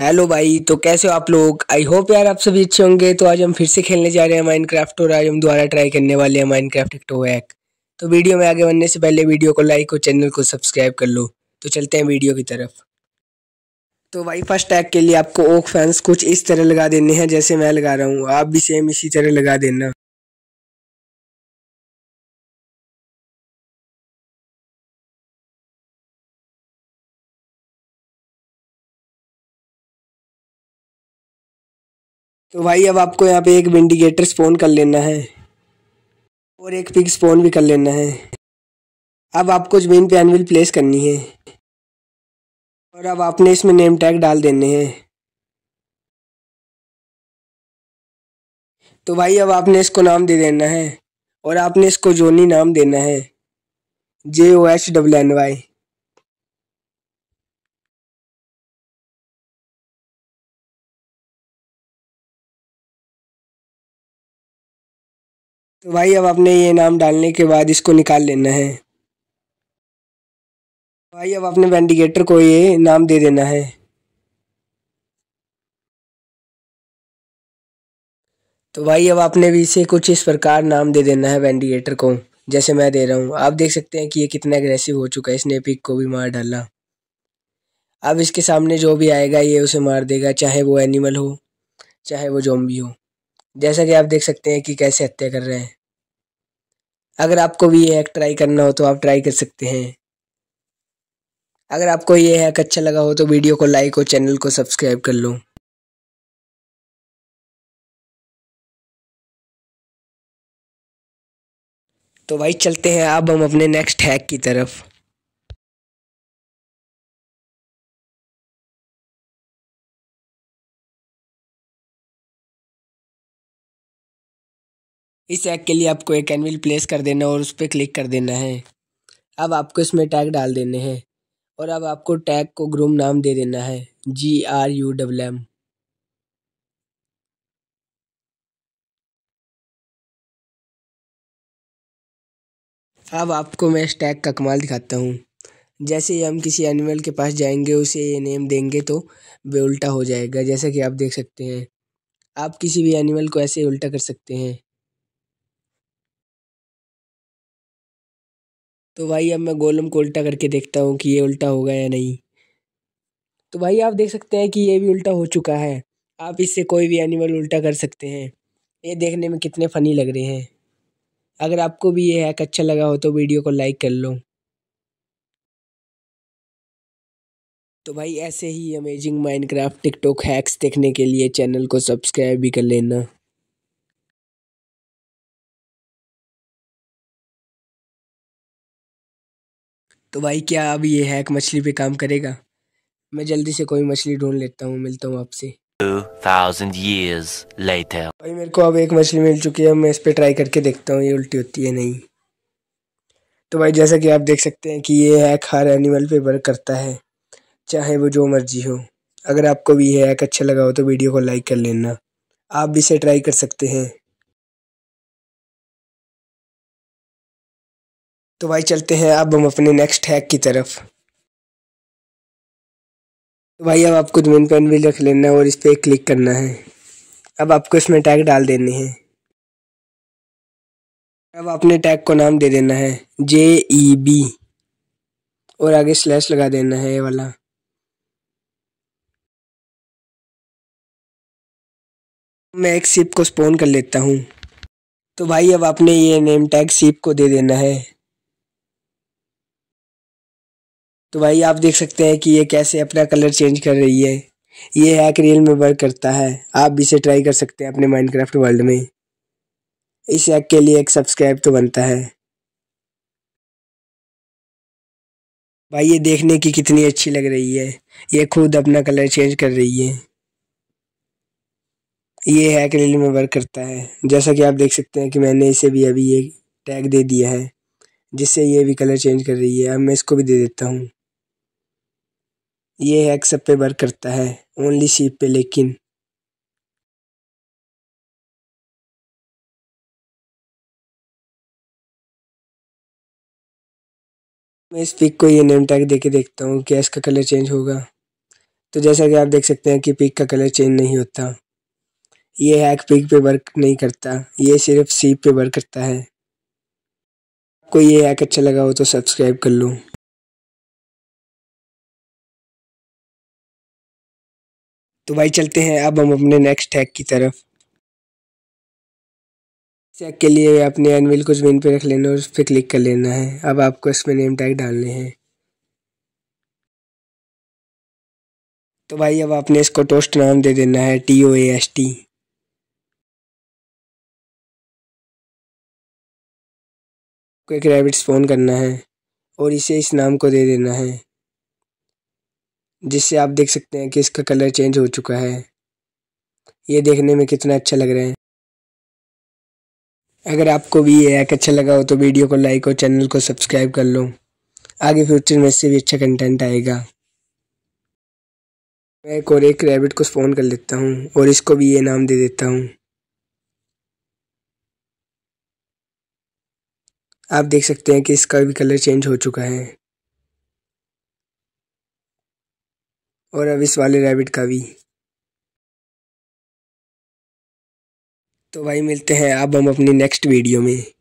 hello भाई तो कैसे हो आप लोग आई होप यार आप सभी अच्छे होंगे तो आज हम फिर से खेलने जा रहे हैं माइनक्राफ्ट और आज हम दोबारा ट्राई करने वाले हैं माइनक्राफ्ट टो एक तो वीडियो में आगे बढ़ने से पहले वीडियो को लाइक और चैनल को सब्सक्राइब कर लो तो चलते हैं वीडियो की तरफ तो भाई फर्स्ट टैग के लिए आपको ओक फैंस कुछ इस तरह लगा देने हैं जैसे मैं लगा रहा हूँ आप भी सेम इसी तरह लगा देना तो भाई अब आपको यहाँ पे एक विंडिकेटर स्पोन कर लेना है और एक पिक स्पोन भी कर लेना है अब आपको जमीन पे एनविल प्लेस करनी है और अब आपने इसमें नेम टैग डाल देने हैं तो भाई अब आपने इसको नाम दे देना है और आपने इसको जोनी नाम देना है J O H W N Y तो भाई अब आपने ये नाम डालने के बाद इसको निकाल लेना है भाई अब आपने वेंडिकेटर को ये नाम दे देना है तो भाई अब आपने भी इसे कुछ इस प्रकार नाम दे देना है वेंडिकेटर को जैसे मैं दे रहा हूँ आप देख सकते हैं कि ये कितना एग्रेसिव हो चुका है इसने पिक को भी मार डाला अब इसके सामने जो भी आएगा ये उसे मार देगा चाहे वो एनिमल हो चाहे वो जोम्बी हो जैसा कि आप देख सकते हैं कि कैसे हत्या कर रहे हैं अगर आपको भी ये हैक ट्राई करना हो तो आप ट्राई कर सकते हैं अगर आपको ये हैक अच्छा लगा हो तो वीडियो को लाइक और चैनल को सब्सक्राइब कर लो तो भाई चलते हैं अब हम अपने नेक्स्ट हैक की तरफ इस एग के लिए आपको एक एनविल प्लेस कर देना और उस पर क्लिक कर देना है अब आपको इसमें टैग डाल देने हैं और अब आपको टैग को ग्रूम नाम दे देना है G R U W M अब आपको मैं इस टैग का कमाल दिखाता हूँ जैसे ही हम किसी एनिमल के पास जाएंगे उसे ये नेम देंगे तो वे उल्टा हो जाएगा जैसा कि आप देख सकते हैं आप किसी भी एनिमल को ऐसे उल्टा कर सकते हैं तो भाई अब मैं गोलम को उल्टा करके देखता हूँ कि ये उल्टा होगा या नहीं तो भाई आप देख सकते हैं कि ये भी उल्टा हो चुका है आप इससे कोई भी एनिमल उल्टा कर सकते हैं ये देखने में कितने फ़नी लग रहे हैं अगर आपको भी ये हैक अच्छा लगा हो तो वीडियो को लाइक कर लो तो भाई ऐसे ही अमेजिंग माइनक्राफ्ट टिकटॉक हैक्स देखने के लिए चैनल को सब्सक्राइब भी कर लेना तो भाई क्या अब ये हैक मछली पे काम करेगा मैं जल्दी से कोई मछली ढूंढ लेता हूँ मिलता हूँ आपसे भाई मेरे को अब एक मछली मिल चुकी है मैं इस पर ट्राई करके देखता हूँ ये उल्टी होती है नहीं तो भाई जैसा कि आप देख सकते हैं कि ये हैक हर एनिमल पे वर्क करता है चाहे वो जो मर्जी हो अगर आपको भी ये हैक अच्छा लगा हो तो वीडियो को लाइक कर लेना आप भी इसे ट्राई कर सकते हैं तो भाई चलते हैं अब हम अपने नेक्स्ट हैक की तरफ तो भाई अब आपको जमीन पेन भी रख लेना है और इस पर क्लिक करना है अब आपको इसमें टैग डाल देने हैं अब आपने टैग को नाम दे देना है जे ई बी और आगे स्लैश लगा देना है ये वाला मैं एक सिप को स्पोन कर लेता हूँ तो भाई अब आपने ये नेम टैग सिप को दे देना है तो भाई आप देख सकते हैं कि ये कैसे अपना कलर चेंज कर रही है ये हैक रियल में वर्क करता है आप भी इसे ट्राई कर सकते हैं अपने माइनक्राफ्ट वर्ल्ड में इस हैक के लिए एक सब्सक्राइब तो बनता है भाई ये देखने की कितनी अच्छी लग रही है ये खुद अपना कलर चेंज कर रही है ये हैक रियल में वर्क करता है जैसा कि आप देख सकते हैं कि मैंने इसे भी अभी ये टैग दे दिया है जिससे ये भी कलर चेंज कर रही है अब मैं इसको भी दे देता हूँ ये हैक सब पे वर्क करता है ओनली सी पे लेकिन मैं इस पिक को ये नेम टैग देके देखता हूँ कि इसका कलर चेंज होगा तो जैसा कि आप देख सकते हैं कि पिक का कलर चेंज नहीं होता ये हैक पिक पे वर्क नहीं करता ये सिर्फ सीप पे वर्क करता है आपको ये हैक अच्छा लगा हो तो सब्सक्राइब कर लो तो भाई चलते हैं अब हम अपने नेक्स्ट हैक की तरफ चेक के लिए अपने एनविल को जमीन पर रख लेना और उस पर क्लिक कर लेना है अब आपको इसमें नेम टैग डालने हैं तो भाई अब आपने इसको टोस्ट नाम दे देना है T O A S T को एक रैबिट स्पॉन करना है और इसे इस नाम को दे देना है जिससे आप देख सकते हैं कि इसका कलर चेंज हो चुका है ये देखने में कितना अच्छा लग रहा है अगर आपको भी ये ऐक अच्छा लगा हो तो वीडियो को लाइक और चैनल को सब्सक्राइब कर लो आगे फ्यूचर में इससे भी अच्छा कंटेंट आएगा मैं एक और एक रैबिट को फ़ोन कर लेता हूँ और इसको भी ये नाम दे देता हूँ आप देख सकते हैं कि इसका भी कलर चेंज हो चुका है और अब इस वाले रैबिट का भी तो भाई मिलते हैं अब हम अपनी नेक्स्ट वीडियो में